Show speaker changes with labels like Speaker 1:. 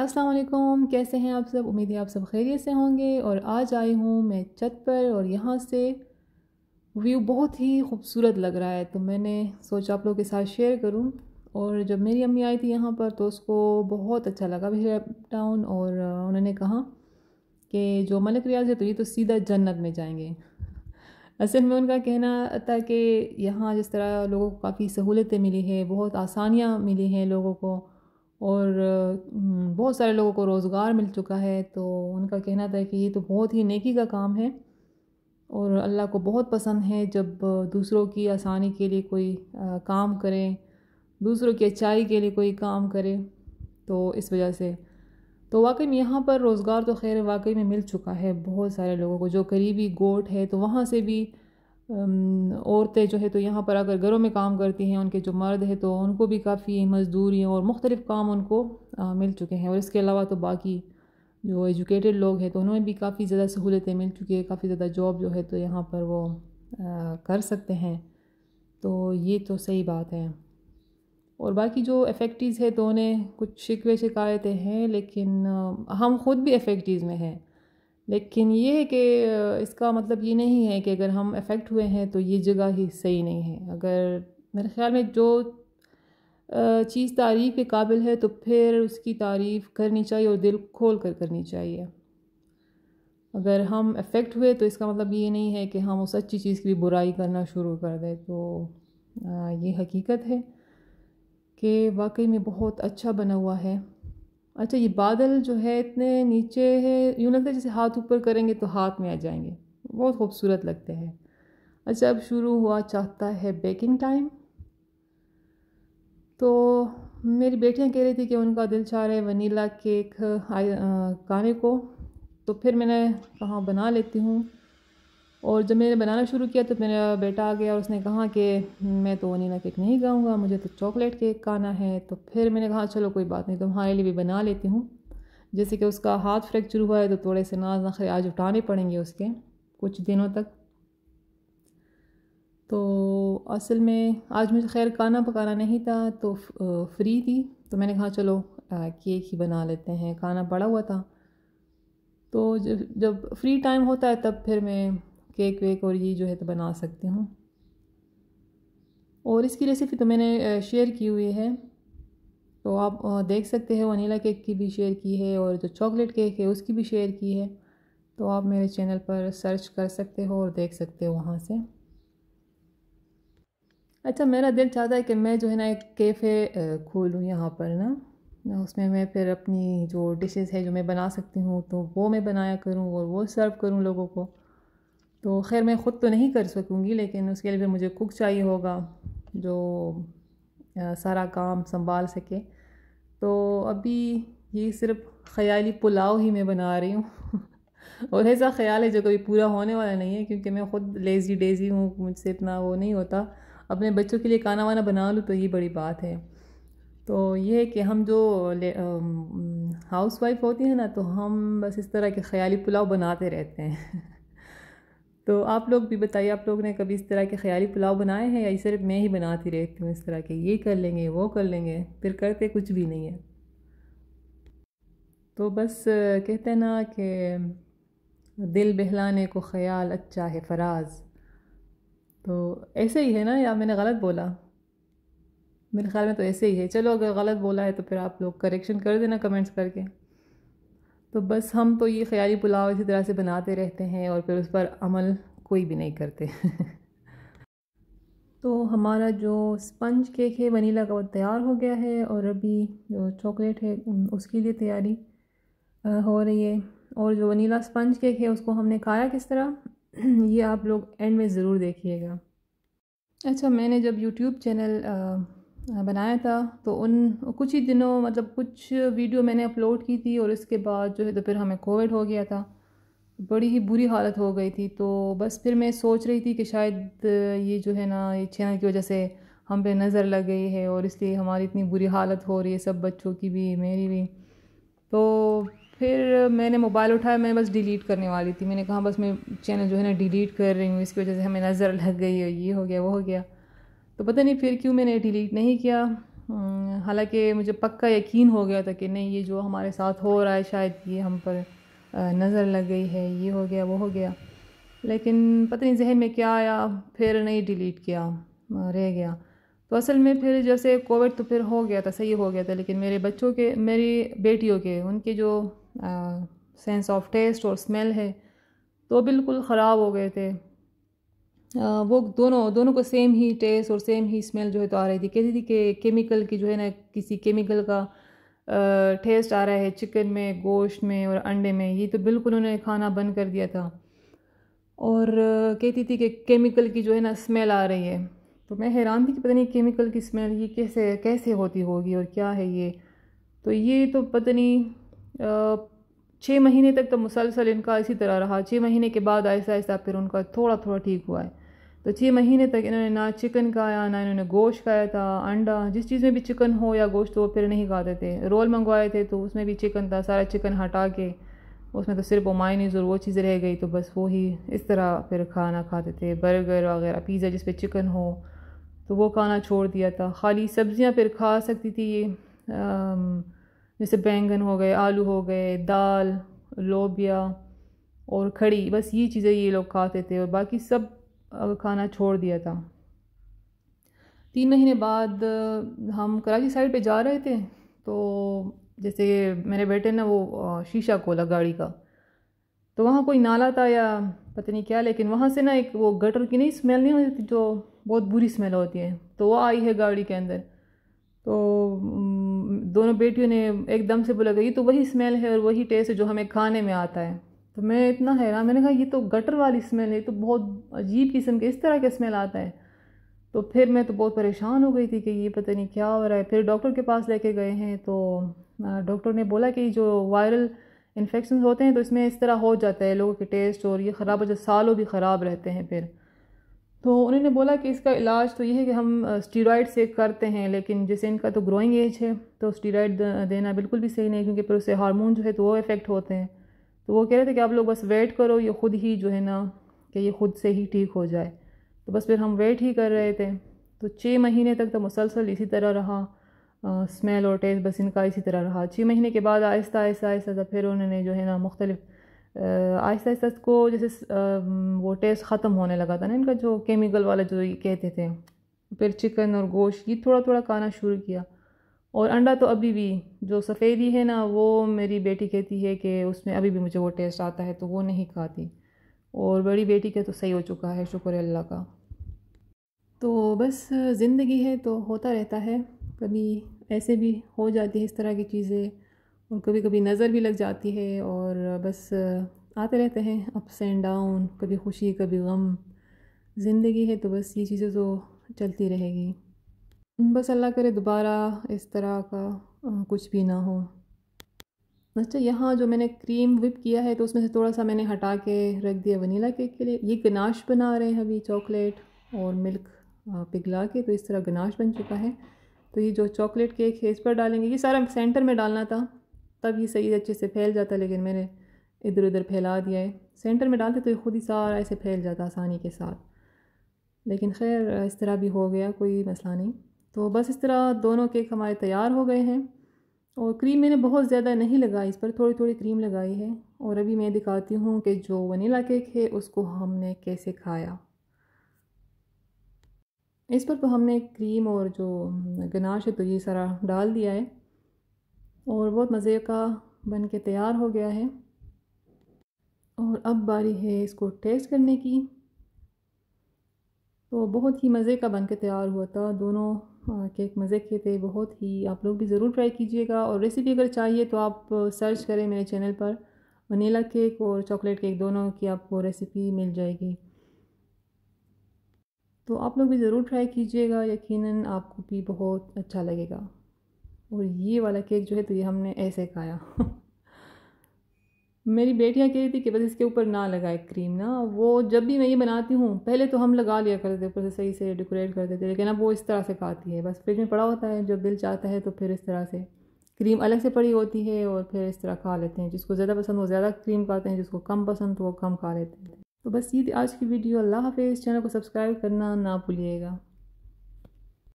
Speaker 1: अस्सलाम वालेकुम कैसे हैं आप सब उम्मीद है आप सब खैरियत से होंगे और आज आई हूँ मैं छत पर और यहाँ से व्यू बहुत ही खूबसूरत लग रहा है तो मैंने सोचा आप लोगों के साथ शेयर करूँ और जब मेरी अम्मी आई थी यहाँ पर तो उसको बहुत अच्छा लगा भी टाउन और उन्होंने कहा कि जो मलिक रियाज है तो ये तो सीधा जन्नत में जाएंगे असल में उनका कहना था कि यहाँ जिस तरह लोगों को काफ़ी सहूलतें मिली है बहुत आसानियाँ मिली हैं लोगों को और हम्म, बहुत सारे लोगों को रोज़गार मिल चुका है तो उनका कहना था कि ये तो बहुत ही नेकी का काम है और अल्लाह को बहुत पसंद है जब दूसरों की आसानी के लिए कोई काम करें दूसरों की अच्छाई के लिए कोई काम करें तो इस वजह से तो वाकई में यहाँ पर रोज़गार तो खैर वाकई में मिल चुका है बहुत सारे लोगों को जो करीबी गोट है तो वहाँ से भी औरतें जो है तो यहाँ पर अगर घरों में काम करती हैं उनके जो मर्द है तो उनको भी काफ़ी मजदूरी और मुख्तलिफ़ काम उनको आ, मिल चुके हैं और इसके अलावा तो बाकी जो एजुकेटेड लोग हैं तो उन्हें भी काफ़ी ज़्यादा सहूलतें मिल चुकी है काफ़ी ज़्यादा जॉब जो है तो यहाँ पर वो आ, कर सकते हैं तो ये तो सही बात है और बाकी जो एफेक्टिज़ है तो उन्हें कुछ शिकवे शिकायतें हैं लेकिन हम ख़ुद भी एफेक्टिज़ में हैं लेकिन ये है कि इसका मतलब ये नहीं है कि अगर हम अफेक्ट हुए हैं तो ये जगह ही सही नहीं है अगर मेरे ख़्याल में जो चीज़ तारीफ़ के काबिल है तो फिर उसकी तारीफ़ करनी चाहिए और दिल खोल कर करनी चाहिए अगर हम अफेक्ट हुए तो इसका मतलब ये नहीं है कि हम उस अच्छी चीज़ की भी बुराई करना शुरू कर दें तो ये हकीकत है कि वाकई में बहुत अच्छा बना हुआ है अच्छा ये बादल जो है इतने नीचे है यूँ लगता है जैसे हाथ ऊपर करेंगे तो हाथ में आ जाएंगे बहुत खूबसूरत लगते हैं अच्छा अब शुरू हुआ चाहता है बेकिंग टाइम तो मेरी बेटियां कह रही थी कि उनका दिल चाह रहा है वनीला केक काने को तो फिर मैंने कहा बना लेती हूँ और जब मैंने बनाना शुरू किया तो मेरा बेटा आ गया और उसने कहा कि मैं तो वनीला केक नहीं खाऊंगा मुझे तो चॉकलेट केक खाना है तो फिर मैंने कहा चलो कोई बात नहीं तुम्हारे लिए भी बना लेती हूँ जैसे कि उसका हाथ फ्रैक्चर हुआ है तो थोड़े से नाज नखरे आज उठाने पड़ेंगे उसके कुछ दिनों तक तो असल में आज मुझे खैर खाना पकाना नहीं था तो फ्री थी तो मैंने कहा चलो केक ही बना लेते हैं खाना पड़ा हुआ था तो जब जब फ्री टाइम होता है तब फिर मैं केक वेक और ये जो है तो बना सकते हो और इसकी रेसिपी तो मैंने शेयर की हुई है तो आप देख सकते हैं वनीला केक की भी शेयर की है और जो चॉकलेट केक है उसकी भी शेयर की है तो आप मेरे चैनल पर सर्च कर सकते हो और देख सकते हो वहाँ से अच्छा मेरा दिल चाहता है कि मैं जो है ना एक कैफ़े खोलूँ यहाँ पर ना उसमें मैं फिर अपनी जो डिशेस है जो मैं बना सकती हूँ तो वो मैं बनाया करूँ और वो सर्व करूँ लोगों को तो खैर मैं ख़ुद तो नहीं कर सकूँगी लेकिन उसके लिए फिर मुझे कुक चाहिए होगा जो सारा काम संभाल सके तो अभी ये सिर्फ ख़याली पुलाव ही मैं बना रही हूँ और ऐसा ख्याल है जो कभी पूरा होने वाला नहीं है क्योंकि मैं ख़ुद लेज़ी डेज़ी हूँ मुझसे इतना वो नहीं होता अपने बच्चों के लिए खाना वाना बना लूँ तो ये बड़ी बात है तो ये है कि हम जो हाउस हम्म, वाइफ होती हैं ना तो हम बस इस तरह के ख्याली पुलाव बनाते रहते हैं तो आप लोग भी बताइए आप लोग ने कभी इस तरह के ख्याली पुलाव बनाए हैं या सिर्फ मैं ही बनाती रहती हूँ इस तरह के ये कर लेंगे वो कर लेंगे फिर करते कुछ भी नहीं है तो बस कहते हैं ना कि दिल बहलाने को ख्याल अच्छा है फराज तो ऐसे ही है ना या मैंने गलत बोला मेरे ख्याल में तो ऐसे ही है चलो अगर गलत बोला है तो फिर आप लोग करेक्शन कर देना कमेंट्स करके तो बस हम तो ये ख्याली पुलाव इसी तरह से बनाते रहते हैं और फिर उस पर अमल कोई भी नहीं करते तो हमारा जो स्पंज केक है वनीला का वो तैयार हो गया है और अभी जो चॉकलेट है उसके लिए तैयारी हो रही है और जो वनीला स्पंज केक है उसको हमने खाया किस तरह ये आप लोग एंड में ज़रूर देखिएगा अच्छा मैंने जब यूट्यूब चैनल बनाया था तो उन कुछ ही दिनों मतलब कुछ वीडियो मैंने अपलोड की थी और इसके बाद जो है तो फिर हमें कोविड हो गया था बड़ी ही बुरी हालत हो गई थी तो बस फिर मैं सोच रही थी कि शायद ये जो है ना ये चैनल की वजह से हम पे नज़र लग गई है और इसलिए हमारी इतनी बुरी हालत हो रही है सब बच्चों की भी मेरी भी तो फिर मैंने मोबाइल उठाया मैं बस डिलीट करने वाली थी मैंने कहा बस मैं चैनल जो है ना डिलीट कर रही हूँ इसकी वजह से हमें नज़र लग गई है ये हो गया वो हो गया तो पता नहीं फिर क्यों मैंने डिलीट नहीं किया हम्म, हालांकि मुझे पक्का यकीन हो गया था कि नहीं ये जो हमारे साथ हो रहा है शायद ये हम पर नज़र लग गई है ये हो गया वो हो गया लेकिन पता नहीं जहन में क्या आया फिर नहीं डिलीट किया रह गया तो असल में फिर जैसे कोविड तो फिर हो गया था सही हो गया था लेकिन मेरे बच्चों के मेरी बेटियों के उनके जो सेंस ऑफ टेस्ट और स्मेल है तो बिल्कुल ख़राब हो गए थे वो दोनों दोनों को सेम ही टेस्ट और सेम ही स्मेल जो है तो आ रही थी कहती थी कि केमिकल की जो है ना किसी केमिकल का टेस्ट आ रहा है चिकन में गोश्त में और अंडे में ये तो बिल्कुल उन्होंने खाना बंद कर दिया था और कहती थी कि केमिकल की जो है ना स्मेल आ रही है तो मैं हैरान थी कि पता नहीं केमिकल की स्मेल ये कैसे कैसे होती होगी और क्या है ये तो ये तो पता नहीं छः महीने तक तो मुसलसल इनका इसी तरह रहा छः महीने के बाद ऐसा ऐसा फिर उनका थोड़ा थोड़ा ठीक हुआ है तो छः महीने तक इन्होंने ना चिकन खाया ना इन्होंने गोश्त खाया था अंडा जिस चीज़ में भी चिकन हो या गोश्त हो फिर नहीं खाते थे रोल मंगवाए थे तो उसमें भी चिकन था सारा चिकन हटा के उसमें तो सिर्फ माइनीज़ और वो चीज़ रह गई तो बस वो ही इस तरह फिर खाना खाते थे बर्गर वगैरह पिज़्ज़ा जिस पर चिकन हो तो वो खाना छोड़ दिया था खाली सब्ज़ियाँ फिर खा सकती थी ये जैसे बैंगन हो गए आलू हो गए दाल लोबिया और खड़ी बस ये चीज़ें ये लोग खाते थे और बाकी सब खाना छोड़ दिया था तीन महीने बाद हम कराची साइड पे जा रहे थे तो जैसे मेरे बेटे ने वो शीशा खोला गाड़ी का तो वहाँ कोई नाला था या पता नहीं क्या लेकिन वहाँ से ना एक वो गटर की नहीं स्मेल नहीं होती जो बहुत बुरी स्मेल होती है तो वो आई है गाड़ी के अंदर तो दोनों बेटियों ने एकदम से बोला कि ये तो वही स्मेल है और वही टेस्ट है जो हमें खाने में आता है तो मैं इतना हैरान मैंने कहा ये तो गटर वाली स्मेल है तो बहुत अजीब किस्म के इस तरह का स्मेल आता है तो फिर मैं तो बहुत परेशान हो गई थी कि ये पता नहीं क्या हो रहा है फिर डॉक्टर के पास लेके गए हैं तो डॉक्टर ने बोला कि जो वायरल इन्फेक्शन होते हैं तो इसमें इस तरह हो जाता है लोगों के टेस्ट और ये ख़राब हो जाए सालों भी ख़राब रहते हैं फिर तो उन्होंने बोला कि इसका इलाज तो ये है कि हम स्टीरॉइड से करते हैं लेकिन जैसे इनका तो ग्रोइंग एज है तो स्टीरॉइड देना बिल्कुल भी सही नहीं है क्योंकि फिर उससे हार्मोन जो है तो वो इफ़ेक्ट होते हैं तो वो कह रहे थे कि आप लोग बस वेट करो ये ख़ुद ही जो है ना कि ये ख़ुद से ही ठीक हो जाए तो बस फिर हम वेट ही कर रहे थे तो छः महीने तक तो मुसलसल इसी तरह रहा आ, स्मेल और टेस्ट बस इनका इसी तरह रहा छः महीने के बाद आहिस्ता आहिस्ता आहिस्ता फिर उन्होंने जो है ना मुख्तलिफ़ आहिस्ता आहिस्ता को जैसे वो टेस्ट ख़त्म होने लगा था ना इनका जो केमिकल वाला जो कहते थे फिर चिकन और गोश्त ये थोड़ा थोड़ा खाना शुरू किया और अंडा तो अभी भी जो सफ़ेदी है ना वो मेरी बेटी कहती है कि उसमें अभी भी मुझे वो टेस्ट आता है तो वो नहीं खाती और बड़ी बेटी का तो सही हो चुका है शुक्र अल्लाह का तो बस ज़िंदगी है तो होता रहता है कभी ऐसे भी हो जाती है इस तरह की चीज़ें और कभी कभी नज़र भी लग जाती है और बस आते रहते हैं अप्स एंड डाउन कभी खुशी कभी गम ज़िंदगी है तो बस ये चीज़ें तो चलती रहेगी बस अल्लाह करे दोबारा इस तरह का कुछ भी ना हो अच्छा यहाँ जो मैंने क्रीम विप किया है तो उसमें से थोड़ा सा मैंने हटा के रख दिया वनीला केक के लिए ये गनाश बना रहे हैं अभी चॉकलेट और मिल्क पिघला के तो इस तरह गनाश बन चुका है तो ये जो चॉकलेट केक है इस पर डालेंगे ये सारा सेंटर में डालना था तब ये सही अच्छे से फैल जाता लेकिन मैंने इधर उधर फैला दिया है सेंटर में डालते तो ये खुद ही सारा ऐसे फैल जाता आसानी के साथ लेकिन खैर इस तरह भी हो गया कोई मसला नहीं तो बस इस तरह दोनों केक हमारे तैयार हो गए हैं और क्रीम मैंने बहुत ज़्यादा नहीं लगाई इस पर थोड़ी थोड़ी क्रीम लगाई है और अभी मैं दिखाती हूँ कि जो वनीला केक है उसको हमने कैसे खाया इस पर तो हमने क्रीम और जो गनाश है तो ये सारा डाल दिया है और बहुत मज़े का बन के तैयार हो गया है और अब बारी है इसको टेस्ट करने की तो बहुत ही मज़े का बन के तैयार हुआ था दोनों हाँ, केक मज़े के थे बहुत ही आप लोग भी ज़रूर ट्राई कीजिएगा और रेसिपी अगर चाहिए तो आप सर्च करें मेरे चैनल पर वनीला केक और चॉकलेट केक दोनों की आपको रेसिपी मिल जाएगी तो आप लोग भी ज़रूर ट्राई कीजिएगा यकीनन आपको भी बहुत अच्छा लगेगा और ये वाला केक जो है तो ये हमने ऐसे खाया मेरी बेटियाँ कह रही थी कि बस इसके ऊपर ना लगाए क्रीम ना वो जब भी मैं ये बनाती हूँ पहले तो हम लगा लिया करते थे ऊपर से सही से डेकोरेट करते थे लेकिन अब वो इस तरह से खाती है बस फ्रिज में पड़ा होता है जब दिल चाहता है तो फिर इस तरह से क्रीम अलग से पड़ी होती है और फिर इस तरह खा लेते हैं जिसको ज़्यादा पसंद वो ज़्यादा क्रीम खाते हैं जिसको कम पसंद तो वो कम खा लेते हैं तो बस ये थी आज की वीडियो अल्लाह इस चैनल को सब्सक्राइब करना ना भूलिएगा